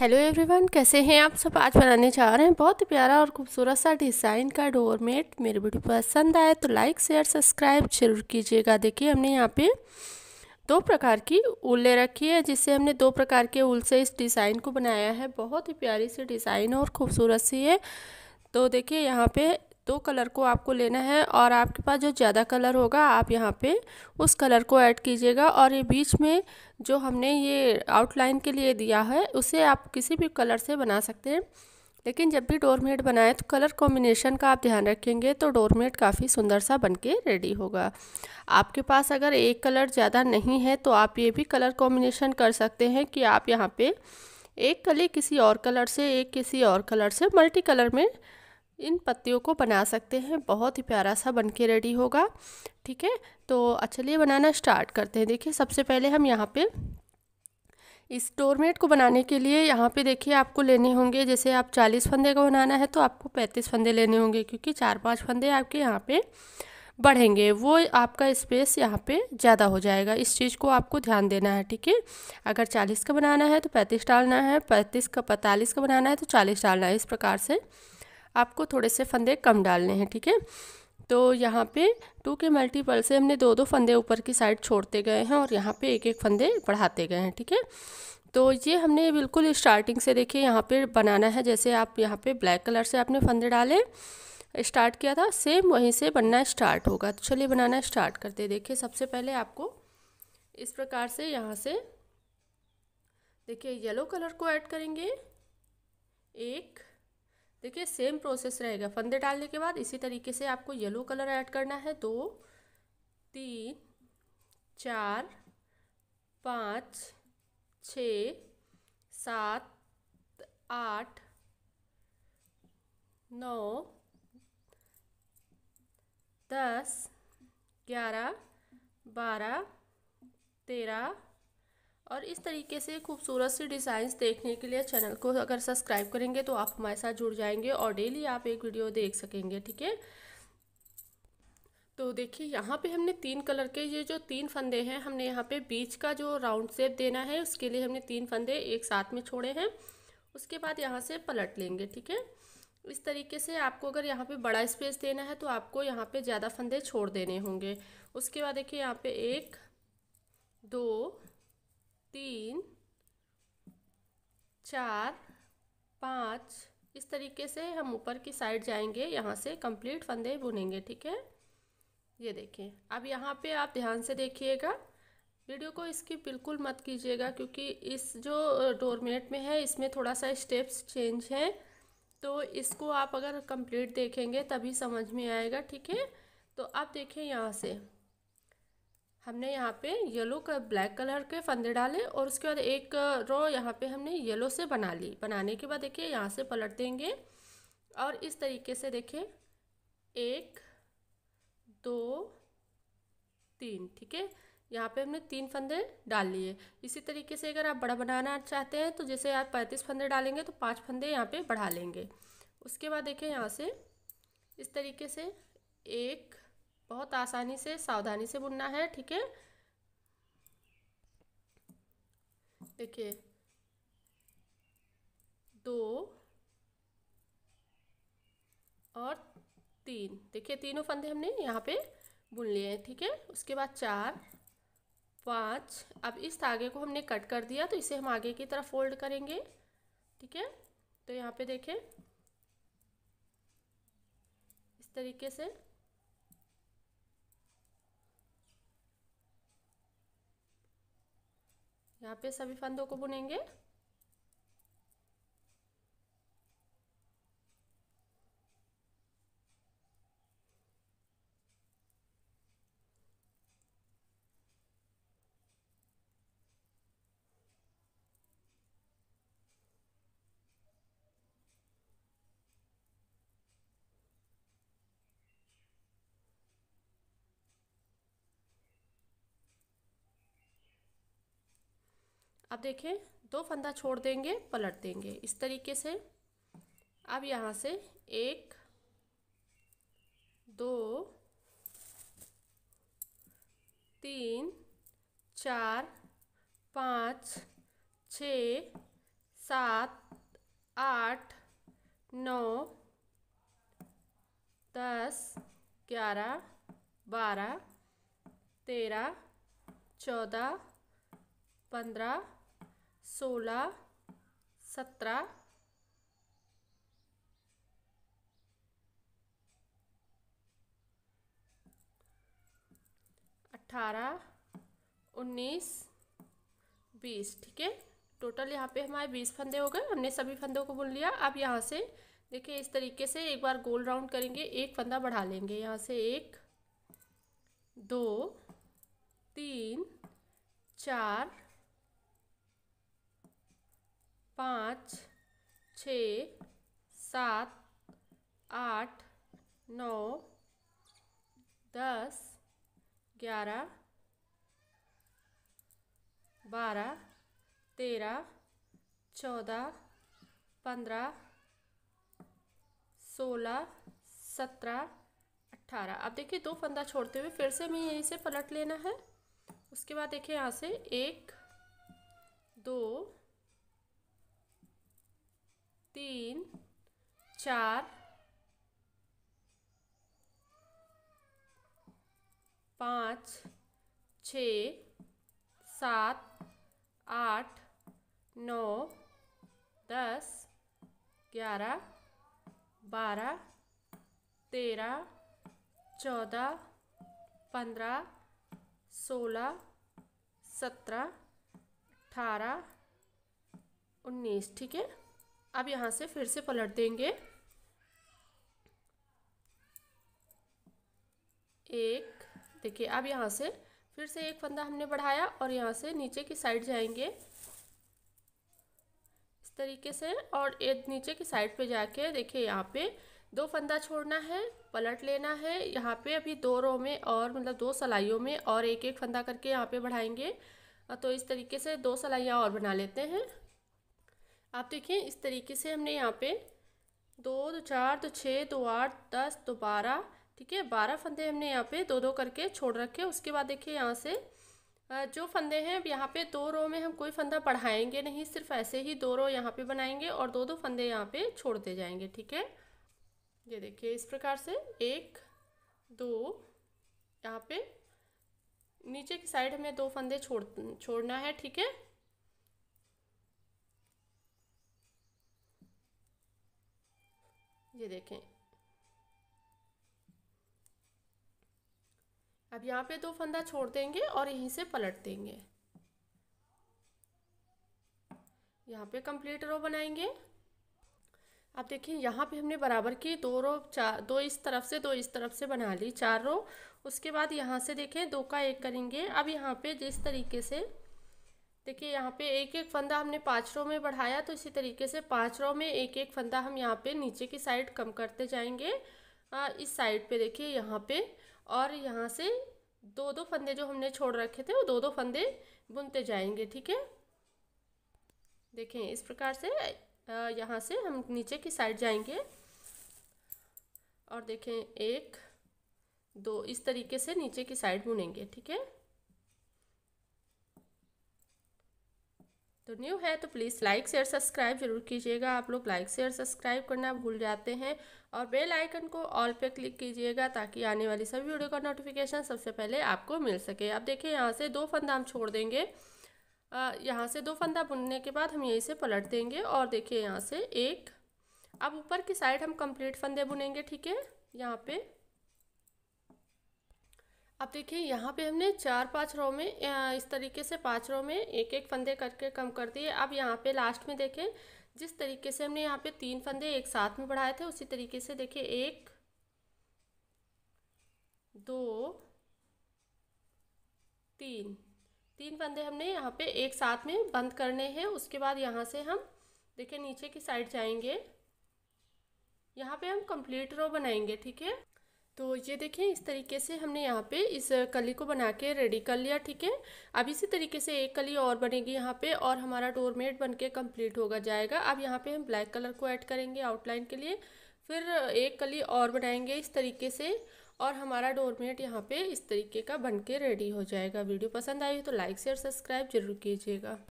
hello everyone कैसे हैं आप सब आज बनाने जा रहे हैं बहुत ही प्यारा और खूबसूरत सा डिज़ाइन का डोरमेट मेरे वीडियो पसंद आए तो लाइक शेयर सब्सक्राइब जरूर कीजिएगा देखिए हमने यहाँ पे दो प्रकार की ऊल ले रखी है जिससे हमने दो प्रकार के ऊल से इस डिज़ाइन को बनाया है बहुत ही प्यारी सी डिज़ाइन और खूबसूरत सी है तो देखिए यहाँ पे दो कलर को आपको लेना है और आपके पास जो ज़्यादा कलर होगा आप यहाँ पे उस कलर को ऐड कीजिएगा और ये बीच में जो हमने ये आउटलाइन के लिए दिया है उसे आप किसी भी कलर से बना सकते हैं लेकिन जब भी डोरमेट बनाएं तो कलर कॉम्बिनेशन का आप ध्यान रखेंगे तो डोरमेट काफ़ी सुंदर सा बन के रेडी होगा आपके पास अगर एक कलर ज़्यादा नहीं है तो आप ये भी कलर कॉम्बिनेशन कर सकते हैं कि आप यहाँ पे एक कली किसी और कलर से एक किसी और कलर से मल्टी कलर में इन पत्तियों को बना सकते हैं बहुत ही प्यारा सा बन के रेडी होगा ठीक है तो अच्छा चलिए बनाना स्टार्ट करते हैं देखिए सबसे पहले हम यहाँ पे इस डोरमेट को बनाने के लिए यहाँ पे देखिए आपको लेने होंगे जैसे आप चालीस फंदे का बनाना है तो आपको पैंतीस फंदे लेने होंगे क्योंकि चार पाँच फंदे आपके यहाँ पे बढ़ेंगे वो आपका स्पेस यहाँ पे ज़्यादा हो जाएगा इस चीज़ को आपको ध्यान देना है ठीक है अगर चालीस का बनाना है तो पैंतीस डालना है पैंतीस का पैंतालीस का बनाना है तो चालीस डालना है इस प्रकार से आपको थोड़े से फंदे कम डालने हैं ठीक है तो यहाँ पे टू के मल्टीपल से हमने दो दो फंदे ऊपर की साइड छोड़ते गए हैं और यहाँ पे एक एक फंदे बढ़ाते गए हैं ठीक है तो ये हमने बिल्कुल स्टार्टिंग से देखिए यहाँ पे बनाना है जैसे आप यहाँ पे ब्लैक कलर से आपने फंदे डाले स्टार्ट किया था सेम वहीं से बनना स्टार्ट होगा तो चलिए बनाना स्टार्ट करते देखिए सबसे पहले आपको इस प्रकार से यहाँ से देखिए येलो कलर को ऐड करेंगे एक देखिए सेम प्रोसेस रहेगा फंदे डालने के बाद इसी तरीके से आपको येलो कलर ऐड करना है दो तीन चार पाँच छ सात आठ नौ दस ग्यारह बारह तेरह और इस तरीके से खूबसूरत सी डिज़ाइंस देखने के लिए चैनल को अगर सब्सक्राइब करेंगे तो आप हमारे साथ जुड़ जाएंगे और डेली आप एक वीडियो देख सकेंगे ठीक है तो देखिए यहाँ पे हमने तीन कलर के ये जो तीन फंदे हैं हमने यहाँ पे बीच का जो राउंड शेप देना है उसके लिए हमने तीन फंदे एक साथ में छोड़े हैं उसके बाद यहाँ से पलट लेंगे ठीक है इस तरीके से आपको अगर यहाँ पे बड़ा स्पेस देना है तो आपको यहाँ पे ज़्यादा फंदे छोड़ देने होंगे उसके बाद देखिए यहाँ पे एक दो तीन चार पाँच इस तरीके से हम ऊपर की साइड जाएंगे यहाँ से कंप्लीट फंदे बुनेंगे ठीक है ये देखें अब यहाँ पे आप ध्यान से देखिएगा वीडियो को इसकी बिल्कुल मत कीजिएगा क्योंकि इस जो डोरमेट में है इसमें थोड़ा सा स्टेप्स चेंज हैं तो इसको आप अगर कंप्लीट देखेंगे तभी समझ में आएगा ठीक है तो आप देखें यहाँ से हमने यहाँ पे येलो का ब्लैक कलर के फंदे डाले और उसके बाद एक रो यहाँ पे हमने येलो से बना ली बनाने के बाद देखिए यहाँ से पलट देंगे और इस तरीके से देखिए एक दो तीन ठीक है यहाँ पे हमने तीन फंदे डाल लिए इसी तरीके से अगर आप बड़ा बनाना चाहते हैं तो जैसे आप पैंतीस फंदे डालेंगे तो पाँच फंदे यहाँ पर बढ़ा लेंगे उसके बाद देखिए यहाँ से इस तरीके से एक बहुत आसानी से सावधानी से बुनना है ठीक है देखिए दो और तीन देखिए तीनों फंदे हमने यहाँ पे बुन लिए हैं ठीक है उसके बाद चार पाँच अब इस धागे को हमने कट कर दिया तो इसे हम आगे की तरफ फोल्ड करेंगे ठीक है तो यहाँ पे देखें इस तरीके से यहाँ पे सभी फंदों को बुनेंगे अब देखें दो फंदा छोड़ देंगे पलट देंगे इस तरीके से अब यहाँ से एक दो तीन चार पाँच छ सात आठ नौ दस ग्यारह बारह तेरह चौदह पंद्रह सोलह सत्रह अठारह उन्नीस बीस ठीक है टोटल यहाँ पे हमारे बीस फंदे हो गए हमने सभी फंदों को बुन लिया अब यहाँ से देखिए इस तरीके से एक बार गोल राउंड करेंगे एक फंदा बढ़ा लेंगे यहाँ से एक दो तीन चार पाँच छ सात आठ नौ दस ग्यारह बारह तेरह चौदह पंद्रह सोलह सत्रह अट्ठारह अब देखिए दो फंदा छोड़ते हुए फिर से हमें यहीं से पलट लेना है उसके बाद देखिए यहाँ से एक दो चार पाँच छ सात आठ नौ दस ग्यारह बारह तेरह चौदह पंद्रह सोलह सत्रह अठारह उन्नीस ठीक है अब यहाँ से फिर से पलट देंगे एक देखिए अब यहाँ से फिर से एक फंदा हमने बढ़ाया और यहाँ से नीचे की साइड जाएंगे इस तरीके से और एक नीचे की साइड पे जाके देखिए यहाँ पे दो फंदा छोड़ना है पलट लेना है यहाँ पे अभी दो रो में और मतलब दो सलाइयों में और एक एक फंदा करके यहाँ पे बढ़ाएंगे तो इस तरीके से दो सलाइयाँ और बना लेते हैं आप देखें इस तरीके से हमने यहाँ पे दो दो चार दो छः दो आठ दस दो बारह ठीक है बारह फंदे हमने यहाँ पे दो दो करके छोड़ रखे उसके बाद देखिए यहाँ से जो फंदे हैं अब यहाँ पे दो रो में हम कोई फंदा बढ़ाएंगे नहीं सिर्फ ऐसे ही दो रो यहाँ पे बनाएंगे और दो दो फंदे यहाँ पे दे जाएंगे ठीक है ये देखिए इस प्रकार से एक दो यहाँ पे नीचे की साइड हमें दो फंदे छोड़ छोड़ना है ठीक है ये देखें अब यहाँ पे दो फंदा छोड़ देंगे और यहीं से पलट देंगे यहाँ पे कंप्लीट रो बनाएंगे अब देखिए यहाँ पे हमने बराबर की दो रो चार दो इस तरफ से दो इस तरफ से बना ली चार रो उसके बाद यहाँ से देखें दो का एक करेंगे अब यहाँ पे जिस तरीके से देखिए यहाँ पे एक एक फंदा हमने पाँच रो में बढ़ाया तो इसी तरीके से पाँच रो में एक एक फंदा हम यहाँ पे नीचे की साइड कम करते जाएंगे आ, इस साइड पे देखिए यहाँ पे और यहाँ से दो दो फंदे जो हमने छोड़ रखे थे वो दो दो फंदे बुनते जाएंगे ठीक है देखें इस प्रकार से यहाँ से हम नीचे की साइड जाएंगे और देखें एक दो इस तरीके से नीचे की साइड बुनेंगे ठीक है तो न्यू है तो प्लीज़ लाइक शेयर सब्सक्राइब जरूर कीजिएगा आप लोग लाइक शेयर सब्सक्राइब करना भूल जाते हैं और बेल आइकन को ऑल पे क्लिक कीजिएगा ताकि आने वाली सभी वीडियो का नोटिफिकेशन सबसे पहले आपको मिल सके अब देखिए यहाँ से दो फंदा हम छोड़ देंगे यहाँ से दो फंदा बुनने के बाद हम यहीं से पलट देंगे और देखिए यहाँ से एक अब ऊपर की साइड हम कंप्लीट फंदे बुनेंगे ठीक है यहाँ पर अब देखिए यहाँ पे हमने चार पांच रो में इस तरीके से पांच रो में एक एक फंदे करके कम कर दिए अब यहाँ पे लास्ट में देखें जिस तरीके से हमने यहाँ पे तीन फंदे एक साथ में बढ़ाए थे उसी तरीके से देखिए एक दो तीन तीन फंदे हमने यहाँ पे एक साथ में बंद करने हैं उसके बाद यहाँ से हम देखिए नीचे की साइड जाएंगे यहाँ पे हम कंप्लीट रो बनाएंगे ठीक है तो ये देखें इस तरीके से हमने यहाँ पे इस कली को बना के रेडी कर लिया ठीक है अब इसी तरीके से एक कली और बनेगी यहाँ पे और हमारा डोरमेट बन के कम्प्लीट होगा जाएगा अब यहाँ पे हम ब्लैक कलर को ऐड करेंगे आउटलाइन के लिए फिर एक कली और बनाएंगे इस तरीके से और हमारा डोरमेट यहाँ पे इस तरीके का बन के रेडी हो जाएगा वीडियो पसंद आई तो लाइक शेयर सब्सक्राइब जरूर कीजिएगा